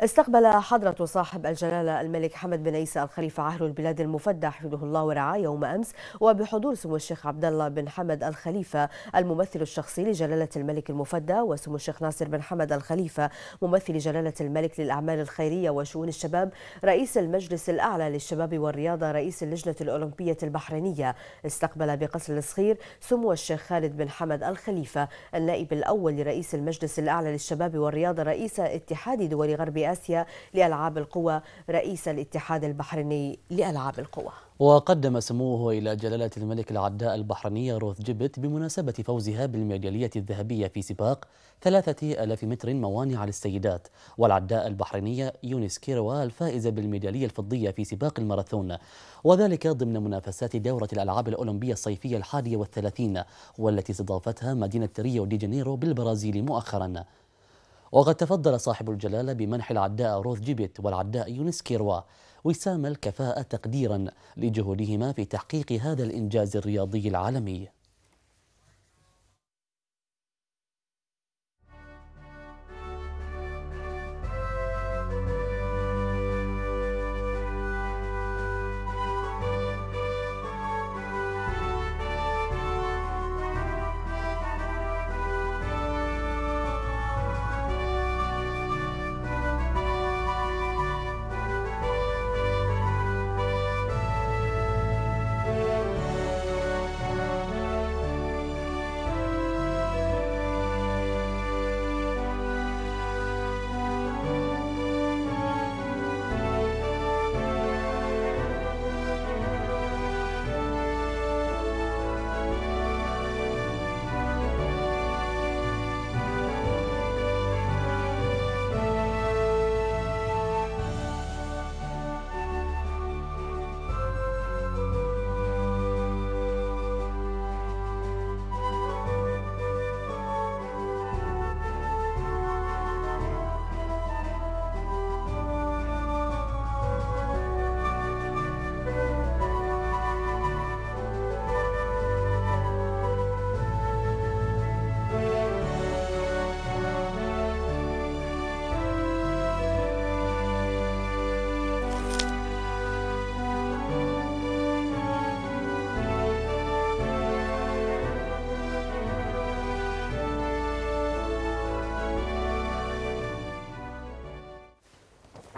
استقبل حضرة صاحب الجلالة الملك حمد بن عيسى الخليفة عهد البلاد المفدى حفظه الله ورعاه يوم أمس وبحضور سمو الشيخ عبد الله بن حمد الخليفة الممثل الشخصي لجلالة الملك المفدى وسمو الشيخ ناصر بن حمد الخليفة ممثل جلالة الملك للأعمال الخيرية وشؤون الشباب رئيس المجلس الأعلى للشباب والرياضة رئيس اللجنة الأولمبية البحرينية استقبل بقصر الصغير سمو الشيخ خالد بن حمد الخليفة النائب الأول لرئيس المجلس الأعلى للشباب والرياضة رئيس اتحاد دول غرب آسيا لألعاب القوى رئيس الاتحاد البحريني لألعاب القوى وقدم سموه إلى جلالة الملك العداء البحرينية روث جبت بمناسبة فوزها بالميدالية الذهبية في سباق ثلاثة ألاف متر موانع للسيدات والعداء البحرينية يونس كيروا الفائزة بالميدالية الفضية في سباق الماراثون وذلك ضمن منافسات دورة الألعاب الأولمبية الصيفية الحادية والثلاثين والتي استضافتها مدينة ريو دي جانيرو بالبرازيل مؤخراً وقد تفضل صاحب الجلالة بمنح العداء روث جيبيت والعداء يونس كيروا وسام الكفاءة تقديرا لجهودهما في تحقيق هذا الإنجاز الرياضي العالمي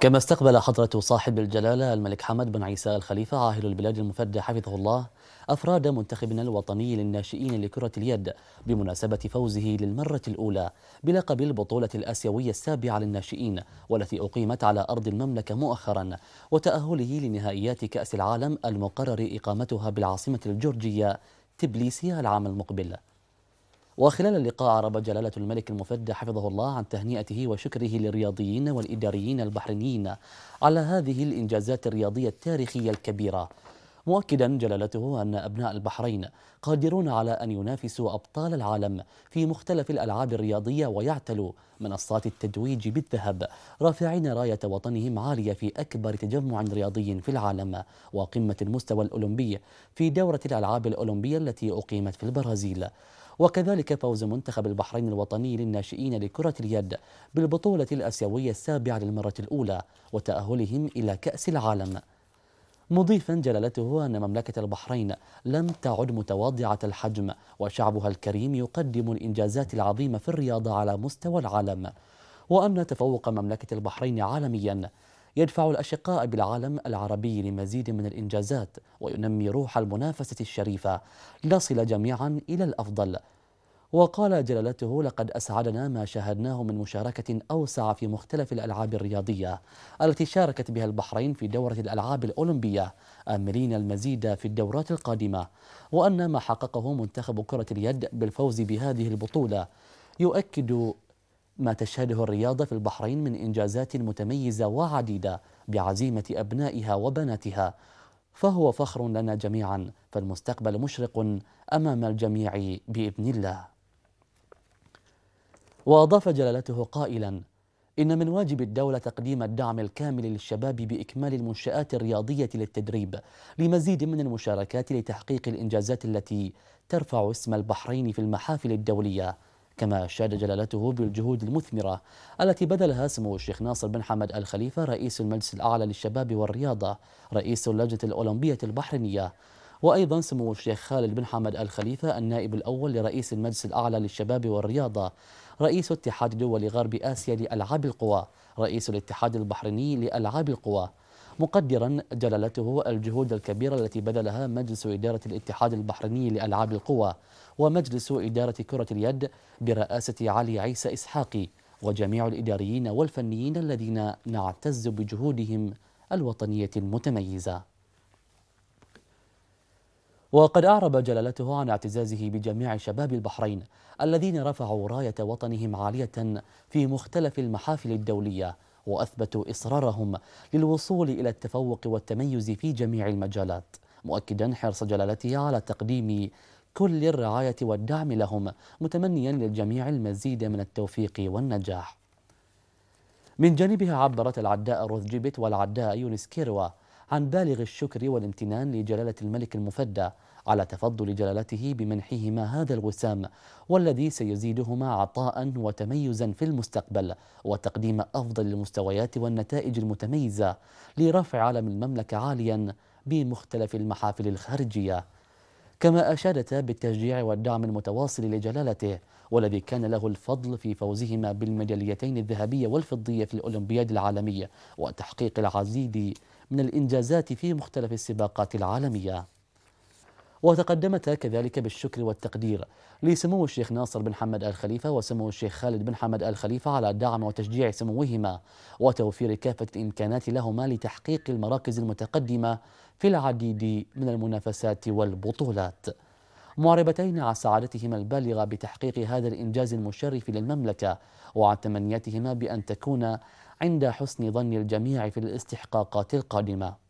كما استقبل حضرة صاحب الجلالة الملك حمد بن عيسى الخليفة عاهل البلاد المفدى حفظه الله أفراد منتخبنا الوطني للناشئين لكرة اليد بمناسبة فوزه للمرة الأولى بلقب البطولة الآسيوية السابعة للناشئين والتي أقيمت على أرض المملكة مؤخرا وتأهله لنهائيات كأس العالم المقرر إقامتها بالعاصمة الجورجية تبليسيا العام المقبل وخلال اللقاء عرب جلالة الملك المفدى حفظه الله عن تهنئته وشكره للرياضيين والإداريين البحرينيين على هذه الإنجازات الرياضية التاريخية الكبيرة مؤكدا جلالته أن أبناء البحرين قادرون على أن ينافسوا أبطال العالم في مختلف الألعاب الرياضية ويعتلوا منصات التتويج بالذهب رافعين راية وطنهم عالية في أكبر تجمع رياضي في العالم وقمة المستوى الأولمبي في دورة الألعاب الأولمبية التي أقيمت في البرازيل وكذلك فوز منتخب البحرين الوطني للناشئين لكرة اليد بالبطولة الآسيوية السابعة للمرة الأولى وتأهلهم إلى كأس العالم مضيفا جلالته أن مملكة البحرين لم تعد متواضعة الحجم وشعبها الكريم يقدم الإنجازات العظيمة في الرياضة على مستوى العالم وأن تفوق مملكة البحرين عالميا يدفع الأشقاء بالعالم العربي لمزيد من الإنجازات وينمي روح المنافسة الشريفة لنصل جميعا إلى الأفضل وقال جلالته لقد أسعدنا ما شاهدناه من مشاركة أوسع في مختلف الألعاب الرياضية التي شاركت بها البحرين في دورة الألعاب الأولمبية آملين المزيد في الدورات القادمة وأن ما حققه منتخب كرة اليد بالفوز بهذه البطولة يؤكد ما تشهده الرياضة في البحرين من إنجازات متميزة وعديدة بعزيمة أبنائها وبناتها فهو فخر لنا جميعا فالمستقبل مشرق أمام الجميع بإذن الله وأضاف جلالته قائلا إن من واجب الدولة تقديم الدعم الكامل للشباب بإكمال المنشآت الرياضية للتدريب لمزيد من المشاركات لتحقيق الإنجازات التي ترفع اسم البحرين في المحافل الدولية كما أشاد جلالته بالجهود المثمرة التي بذلها سمو الشيخ ناصر بن حمد الخليفة رئيس المجلس الأعلى للشباب والرياضة رئيس اللجنة الأولمبية البحرينية وأيضا سمو الشيخ خالد بن حمد الخليفة النائب الأول لرئيس المجلس الأعلى للشباب والرياضة رئيس اتحاد دول غرب آسيا لألعاب القوى رئيس الاتحاد البحريني لألعاب القوى مقدرا جلالته الجهود الكبيرة التي بذلها مجلس إدارة الاتحاد البحريني لألعاب القوى ومجلس إدارة كرة اليد برئاسة علي عيسى إسحاقي وجميع الإداريين والفنيين الذين نعتز بجهودهم الوطنية المتميزة وقد أعرب جلالته عن اعتزازه بجميع شباب البحرين الذين رفعوا راية وطنهم عالية في مختلف المحافل الدولية وأثبتوا إصرارهم للوصول إلى التفوق والتميز في جميع المجالات مؤكدا حرص جلالته على تقديم كل الرعاية والدعم لهم متمنيا للجميع المزيد من التوفيق والنجاح من جانبها عبرت العداء روزجيبت والعداء يونس كيروا عن بالغ الشكر والامتنان لجلالة الملك المفدى على تفضل جلالته بمنحهما هذا الوسام والذي سيزيدهما عطاء وتميزا في المستقبل وتقديم أفضل المستويات والنتائج المتميزة لرفع علم المملكة عاليا بمختلف المحافل الخارجية كما أشادتا بالتشجيع والدعم المتواصل لجلالته والذي كان له الفضل في فوزهما بالميداليتين الذهبية والفضية في الأولمبياد العالمية وتحقيق العديد من الإنجازات في مختلف السباقات العالمية وتقدمتا كذلك بالشكر والتقدير لسمو الشيخ ناصر بن حمد آل خليفة وسمو الشيخ خالد بن حمد آل خليفة على دعم وتشجيع سموهما وتوفير كافة الإمكانات لهما لتحقيق المراكز المتقدمة في العديد من المنافسات والبطولات معربتين على سعادتهما البالغة بتحقيق هذا الإنجاز المشرف للمملكة وعن تمنياتهما بأن تكون عند حسن ظن الجميع في الاستحقاقات القادمة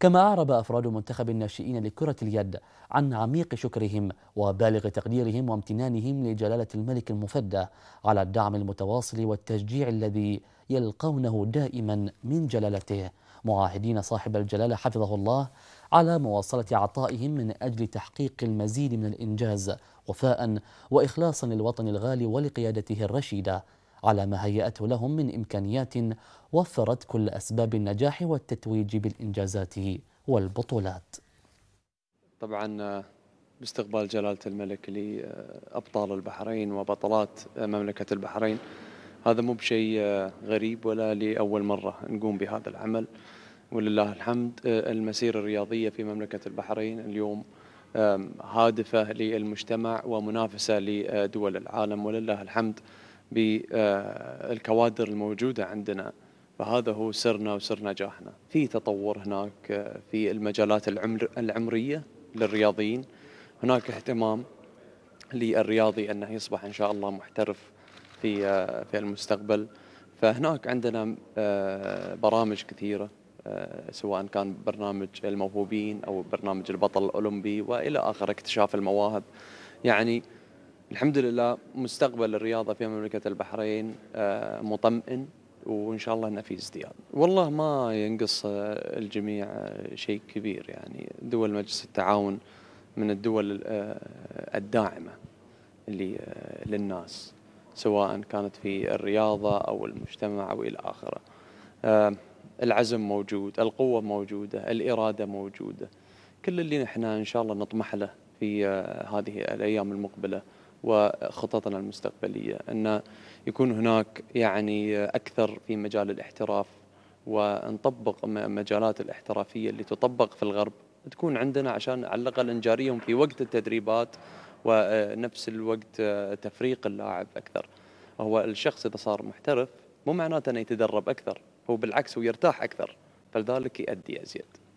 كما أعرب أفراد منتخب الناشئين لكرة اليد عن عميق شكرهم وبالغ تقديرهم وامتنانهم لجلالة الملك المفدى على الدعم المتواصل والتشجيع الذي يلقونه دائما من جلالته معاهدين صاحب الجلالة حفظه الله على مواصلة عطائهم من أجل تحقيق المزيد من الإنجاز وفاء وإخلاصا للوطن الغالي ولقيادته الرشيدة على ما هيأته لهم من إمكانيات وفرت كل أسباب النجاح والتتويج بالإنجازات والبطولات طبعا آه، باستقبال جلالة الملك لأبطال البحرين وبطلات مملكة البحرين هذا مو بشيء آه، غريب ولا لأول مرة نقوم بهذا العمل ولله الحمد آه، المسيرة الرياضية في مملكة البحرين اليوم هادفة للمجتمع ومنافسة لدول العالم ولله الحمد بالكوادر الموجودة عندنا فهذا هو سرنا وسر نجاحنا في تطور هناك آه، في المجالات العمر العمرية للرياضيين هناك اهتمام للرياضي أنه يصبح إن شاء الله محترف في آه، في المستقبل فهناك عندنا آه، برامج كثيرة سواء كان برنامج الموهوبين أو برنامج البطل الأولمبي وإلى آخر اكتشاف المواهب يعني الحمد لله مستقبل الرياضة في مملكة البحرين آه، مطمئن وإن شاء الله أنه في ازدياد والله ما ينقص آه، الجميع آه، شيء كبير يعني دول مجلس التعاون من الدول الداعمة للناس سواء كانت في الرياضة أو المجتمع أو إلى آخره العزم موجود القوة موجودة الإرادة موجودة كل اللي نحن إن شاء الله نطمح له في هذه الأيام المقبلة وخططنا المستقبلية أن يكون هناك يعني أكثر في مجال الاحتراف ونطبق مجالات الاحترافية اللي تطبق في الغرب تكون عندنا عشان على الأقل نجاريهم في وقت التدريبات ونفس الوقت تفريق اللاعب أكثر هو الشخص إذا صار محترف مو معناته أنه يتدرب أكثر هو بالعكس هو يرتاح أكثر فلذلك يؤدي أزيد